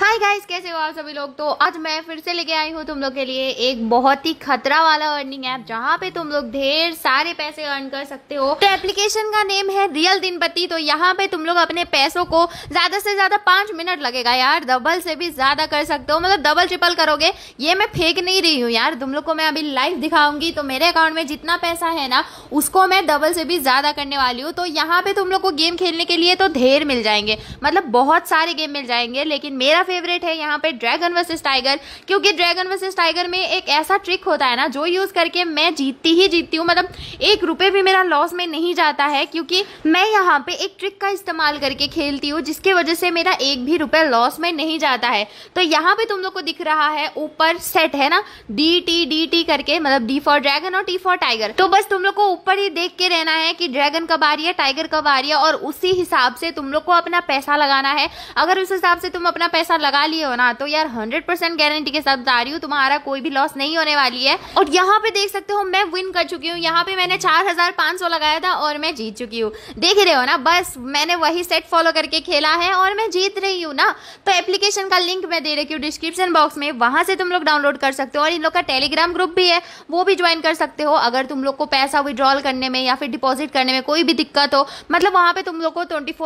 hi guys कैसे हो आप सभी लोग तो आज मैं फिर से लेके आई हूँ तुम लोग के लिए एक बहुत ही खतरा वाला अर्निंग ऐप जहाँ पे तुम लोग ढेर सारे पैसे अर्न कर सकते हो तो एप्लीकेशन का नेम है रियल दिनपति तो यहाँ पे तुम लोग अपने पैसों को ज्यादा से ज्यादा पांच मिनट लगेगा यार डबल से भी ज्यादा कर सकते हो मतलब डबल ट्रिपल करोगे ये मैं फेंक नहीं रही हूँ यार तुम लोग को मैं अभी लाइव दिखाऊंगी तो मेरे अकाउंट में जितना पैसा है ना उसको मैं डबल से भी ज्यादा करने वाली हूँ तो यहाँ पे तुम लोग को गेम खेलने के लिए तो ढेर मिल जाएंगे मतलब बहुत सारे गेम मिल जाएंगे लेकिन मेरा मेरा फेवरेट है यहाँ पे ड्रैगन वर्सेस टाइगर क्योंकि ड्रैगन वर्सेस टाइगर में एक ऐसा ट्रिक होता है ना जो यूज़ करके मैं जीतती ही जीतती हूँ मतलब एक रुपये भी मेरा लॉस में नहीं जाता है क्योंकि मैं यहाँ पे एक ट्रिक का इस्तेमाल करके खेलती हूँ जिसके वजह से मेरा एक भी रुपये लॉस में नहीं जाता है तो यहाँ पे तुम लोग को दिख रहा है ऊपर सेट है ना डी टी डी टी करके मतलब डी फॉर ड्रैगन और टी फॉर टाइगर तो बस तुम लोग को ऊपर ही देख के रहना है कि ड्रैगन कब आ रही है टाइगर कब आ रही है और उसी हिसाब से तुम लोग को अपना पैसा लगाना है अगर उस हिसाब से तुम अपना पैसा पैसा लगा लिए हो ना तो यार हंड्रेड परसेंट गारंटी के साथ बता रही हूँ तुम्हारा कोई भी लॉस नहीं होने वाली है और यहाँ पे देख सकते हो मैं विन कर चुकी हूँ यहाँ पे मैंने चार हजार पांच सौ लगाया था और मैं जीत चुकी हूँ देख रहे हो ना बस मैंने वही सेट फॉलो करके खेला है और मैं जीत रही हूँ ना तो एप्लीकेशन का लिंक मैं दे रही हूँ डिस्क्रिप्शन बॉक्स में वहां से तुम लोग डाउनलोड कर सकते हो और इन लोग का टेलीग्राम ग्रुप भी है वो भी ज्वाइन कर सकते हो अगर तुम लोग को पैसा विड्रॉल करने में या फिर डिपॉजिट करने में कोई भी दिक्कत हो मतलब वहां पे तुम लोग को ट्वेंटी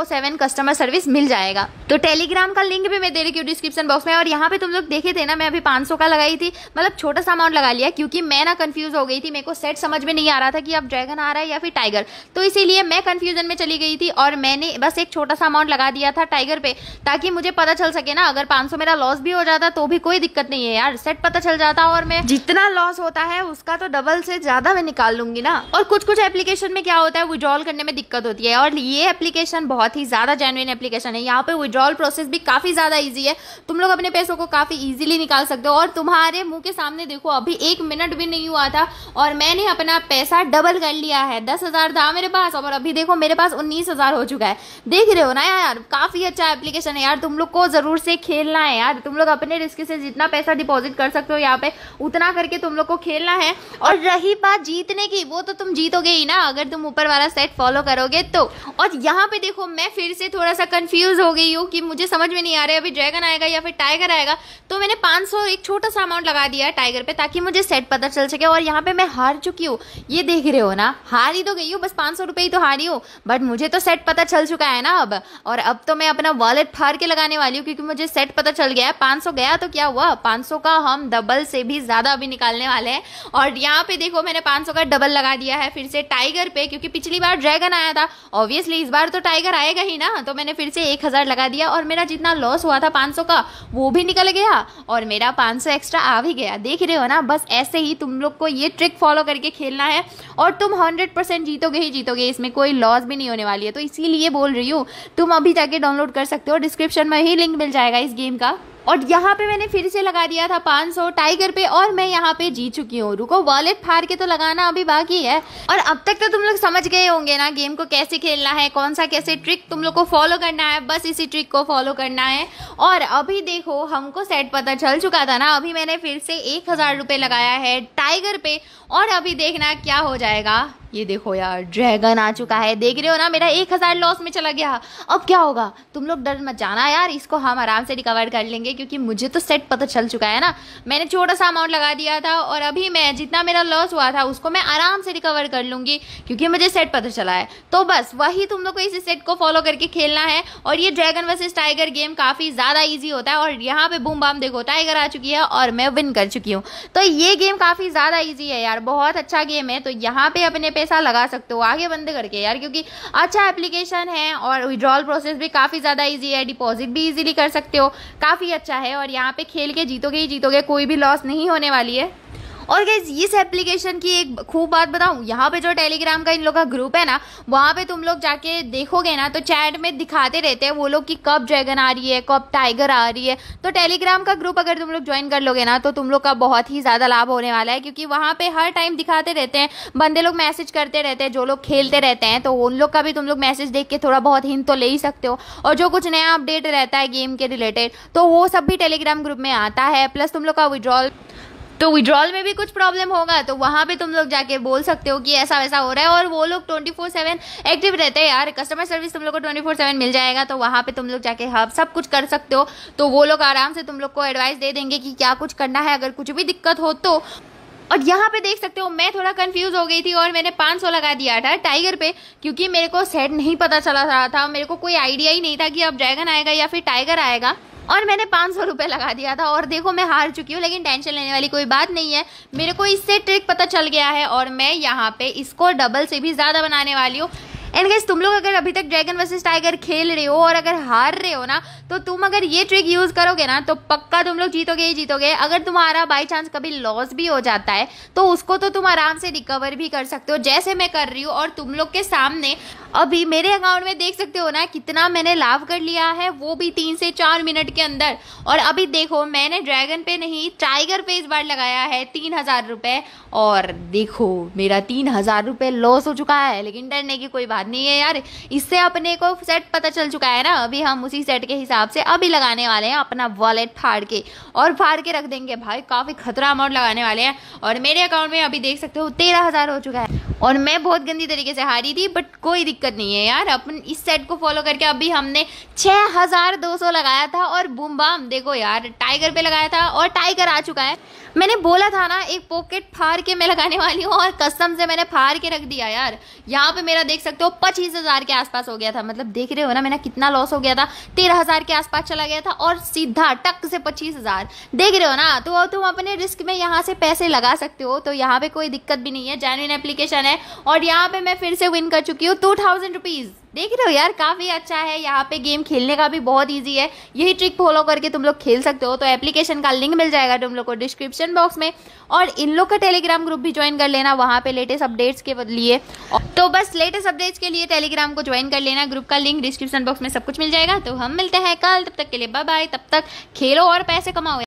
कस्टमर सर्विस मिल जाएगा तो टेलीग्राम का लिंक भी मैं दे रही लिंक डिस्क्रिप्शन बॉक्स में और यहाँ पे तुम लोग देखे थे ना मैं अभी 500 का लगाई थी मतलब छोटा सा अमाउंट लगा लिया क्योंकि मैं ना कंफ्यूज हो गई थी मेरे को सेट समझ में नहीं आ रहा था कि अब ड्रैगन आ रहा है या फिर टाइगर तो इसीलिए मैं कन्फ्यूजन में चली गई थी और मैंने बस एक छोटा सा अमाउंट लगा दिया था टाइगर पे ताकि मुझे पता चल सके ना अगर पांच मेरा लॉस भी हो जाता तो भी कोई दिक्कत नहीं है यार सेट पता चल जाता और मैं जितना लॉस होता है उसका तो डबल से ज़्यादा मैं निकाल लूंगी ना और कुछ कुछ एप्लीकेशन में क्या होता है विड्रॉल करने में दिक्कत होती है और ये एप्लीकेशन बहुत ही ज़्यादा जेनुइन एप्लीकेशन है यहाँ पे विड्रॉल प्रोसेस भी काफ़ी ज़्यादा ईजी होती है तुम लोग अपने पैसों को काफ़ी इजीली निकाल सकते हो और तुम्हारे मुंह के सामने देखो अभी एक मिनट भी नहीं हुआ था और मैंने अपना पैसा डबल कर लिया है दस हज़ार था मेरे पास और अभी देखो मेरे पास उन्नीस हज़ार हो चुका है देख रहे हो ना यार काफ़ी अच्छा एप्लीकेशन है यार तुम लोग को ज़रूर से खेलना है यार तुम लोग अपने रिस्क से जितना पैसा डिपोजिट कर सकते हो यहाँ पे उतना करके तुम लोग को खेलना है और रही बात जीतने की वो तो तुम जीतोगे ही ना अगर तुम ऊपर वाला सेट फॉलो करोगे तो और यहाँ पे देखो मैं फिर से थोड़ा सा कंफ्यूज हो गई हूँ कि मुझे समझ में नहीं आ रहा है अभी ड्रैग ड्रैगन आएगा या फिर टाइगर आएगा तो मैंने 500 एक छोटा सा अमाउंट लगा दिया है टाइगर पे ताकि मुझे सेट पता चल सके और यहाँ पे मैं हार चुकी हूँ ये देख रहे हो ना हार ही तो गई हूँ बस पाँच सौ ही तो हारी हूँ बट मुझे तो सेट पता चल चुका है ना अब और अब तो मैं अपना वॉलेट फाड़ के लगाने वाली हूँ क्योंकि मुझे सेट पता चल गया है पाँच गया तो क्या हुआ पाँच का हम डबल से भी ज़्यादा अभी निकालने वाले हैं और यहाँ पे देखो मैंने पाँच का डबल लगा दिया है फिर से टाइगर पे क्योंकि पिछली बार ड्रैगन आया था ऑब्वियसली इस बार तो टाइगर आएगा ही ना तो मैंने फिर से एक हज़ार लगा दिया और मेरा जितना लॉस हुआ था पाँच का वो भी निकल गया और मेरा पाँच सौ एक्स्ट्रा आ भी गया देख रहे हो ना बस ऐसे ही तुम लोग को ये ट्रिक फॉलो करके खेलना है और तुम हंड्रेड परसेंट जीतोगे ही जीतोगे इसमें कोई लॉस भी नहीं होने वाली है तो इसीलिए बोल रही हूँ तुम अभी जाके डाउनलोड कर सकते हो डिस्क्रिप्शन में ही लिंक मिल जाएगा इस गेम का और यहाँ पे मैंने फिर से लगा दिया था 500 टाइगर पे और मैं यहाँ पे जीत चुकी हूँ रुको वॉलेट फाड़ के तो लगाना अभी बाकी है और अब तक तो तुम लोग समझ गए होंगे ना गेम को कैसे खेलना है कौन सा कैसे ट्रिक तुम लोग को फॉलो करना है बस इसी ट्रिक को फॉलो करना है और अभी देखो हमको सेट पता चल चुका था ना अभी मैंने फिर से एक लगाया है टाइगर पे और अभी देखना क्या हो जाएगा ये देखो यार ड्रैगन आ चुका है देख रहे हो ना मेरा एक हज़ार लॉस में चला गया अब क्या होगा तुम लोग डर मत जाना यार इसको हम आराम से रिकवर कर लेंगे क्योंकि मुझे तो सेट पता चल चुका है ना मैंने छोटा सा अमाउंट लगा दिया था और अभी मैं जितना मेरा लॉस हुआ था उसको मैं आराम से रिकवर कर लूँगी क्योंकि मुझे सेट पता चला है तो बस वही तुम लोग को इस सेट को फॉलो करके खेलना है और ये ड्रैगन वर्सेज टाइगर गेम काफ़ी ज़्यादा ईजी होता है और यहाँ पे बूम बाम देखो टाइगर आ चुकी है और मैं विन कर चुकी हूँ तो ये गेम काफ़ी ज़्यादा ईजी है यार बहुत अच्छा गेम है तो यहाँ पे अपने पैसा लगा सकते हो आगे बंद करके यार क्योंकि अच्छा एप्लीकेशन है और विड्रॉल प्रोसेस भी काफ़ी ज़्यादा ईजी है डिपॉजिट भी ईजिली कर सकते हो काफ़ी अच्छा है और यहाँ पे खेल के जीतोगे ही जीतोगे कोई भी लॉस नहीं होने वाली है और गैस इस एप्लीकेशन की एक खूब बात बताऊँ यहाँ पे जो टेलीग्राम का इन लोग का ग्रुप है ना वहाँ पे तुम लोग जाके देखोगे ना तो चैट में दिखाते रहते हैं वो लोग कि कब ड्रैगन आ रही है कब टाइगर आ रही है तो टेलीग्राम का ग्रुप अगर तुम लोग ज्वाइन कर लोगे ना तो तुम लोग का बहुत ही ज़्यादा लाभ होने वाला है क्योंकि वहाँ पर हर टाइम दिखाते रहते हैं बंदे लोग मैसेज करते रहते हैं जो लोग खेलते रहते हैं तो उन लोग का भी तुम लोग मैसेज देख के थोड़ा बहुत हिंद तो ले ही सकते हो और जो कुछ नया अपडेट रहता है गेम के रिलेटेड तो वो सब भी टेलीग्राम ग्रुप में आता है प्लस तुम लोग का विड्रॉल तो विड्रॉल में भी कुछ प्रॉब्लम होगा तो वहाँ पे तुम लोग जाके बोल सकते हो कि ऐसा वैसा हो रहा है और वो लोग ट्वेंटी फोर सेवन एक्टिव रहते हैं यार कस्टमर सर्विस तुम लोग को ट्वेंटी फोर सेवन मिल जाएगा तो वहाँ पे तुम लोग जाके हब सब कुछ कर सकते हो तो वो लोग आराम से तुम लोग को एडवाइस दे देंगे कि क्या कुछ करना है अगर कुछ भी दिक्कत हो तो और यहाँ पे देख सकते हो मैं थोड़ा कंफ्यूज हो गई थी और मैंने 500 लगा दिया था टाइगर पे क्योंकि मेरे को सेट नहीं पता चला रहा था मेरे को कोई आइडिया ही नहीं था कि अब ड्रैगन आएगा या फिर टाइगर आएगा और मैंने पाँच सौ रुपये लगा दिया था और देखो मैं हार चुकी हूँ लेकिन टेंशन लेने वाली कोई बात नहीं है मेरे को इससे ट्रिक पता चल गया है और मैं यहाँ पे इसको डबल से भी ज़्यादा बनाने वाली हूँ एंड गाइज तुम लोग अगर अभी तक ड्रैगन वर्सेस टाइगर खेल रहे हो और अगर हार रहे हो ना तो तुम अगर ये ट्रिक यूज़ करोगे ना तो पक्का तुम लोग जीतोगे ही जीतोगे अगर तुम्हारा बाई चांस कभी लॉस भी हो जाता है तो उसको तो तुम आराम से रिकवर भी कर सकते हो जैसे मैं कर रही हूँ और तुम लोग के सामने अभी मेरे अकाउंट में देख सकते हो ना कितना मैंने लाभ कर लिया है वो भी तीन से चार मिनट के अंदर और अभी देखो मैंने ड्रैगन पे नहीं टाइगर पे इस बार लगाया है तीन हज़ार रुपए और देखो मेरा तीन हज़ार रुपये लॉस हो चुका है लेकिन डरने की कोई बात नहीं है यार इससे अपने को सेट पता चल चुका है ना अभी हम उसी सेट के हिसाब से अभी लगाने वाले हैं अपना वॉलेट फाड़ के और फाड़ के रख देंगे भाई काफ़ी खतरा अमाउंट लगाने वाले हैं और मेरे अकाउंट में अभी देख सकते हो तेरह हो चुका है और मैं बहुत गंदी तरीके से हारी थी बट कोई दिक्कत दिक्कत नहीं है यार अपन इस सेट को फॉलो करके अभी हमने 6200 लगाया था और बूम बाम देखो यार टाइगर पे लगाया था और टाइगर आ चुका है मैंने बोला था ना एक पॉकेट फाड़ के मैं लगाने वाली हूँ और कसम से मैंने फाड़ के रख दिया यार यहाँ पे मेरा देख सकते हो पच्चीस हज़ार के आसपास हो गया था मतलब देख रहे हो ना मेरा कितना लॉस हो गया था तेरह हज़ार के आसपास चला गया था और सीधा टक से पच्चीस हज़ार देख रहे हो ना तो तुम अपने रिस्क में यहाँ से पैसे लगा सकते हो तो यहाँ पे कोई दिक्कत भी नहीं है जेनविन एप्लीकेशन है और यहाँ पे मैं फिर से विन कर चुकी हूँ टू थाउजेंड रुपीज़ देख रहे हो यार काफ़ी अच्छा है यहाँ पे गेम खेलने का भी बहुत ईजी है यही ट्रिक फॉलो करके तुम लोग खेल सकते हो तो एप्लीकेशन का लिंक मिल जाएगा तुम लोग को डिस्क्रिप्शन बॉक्स में और इन लोग का टेलीग्राम ग्रुप भी ज्वाइन कर लेना वहाँ पे लेटेस्ट अपडेट्स के लिए तो बस लेटेस्ट अपडेट्स के लिए टेलीग्राम को ज्वाइन कर लेना ग्रुप का लिंक डिस्क्रिप्शन बॉक्स में सब कुछ मिल जाएगा तो हम मिलते हैं कल तब तक के लिए बाय बाय तब तक खेलो और पैसे कमाओ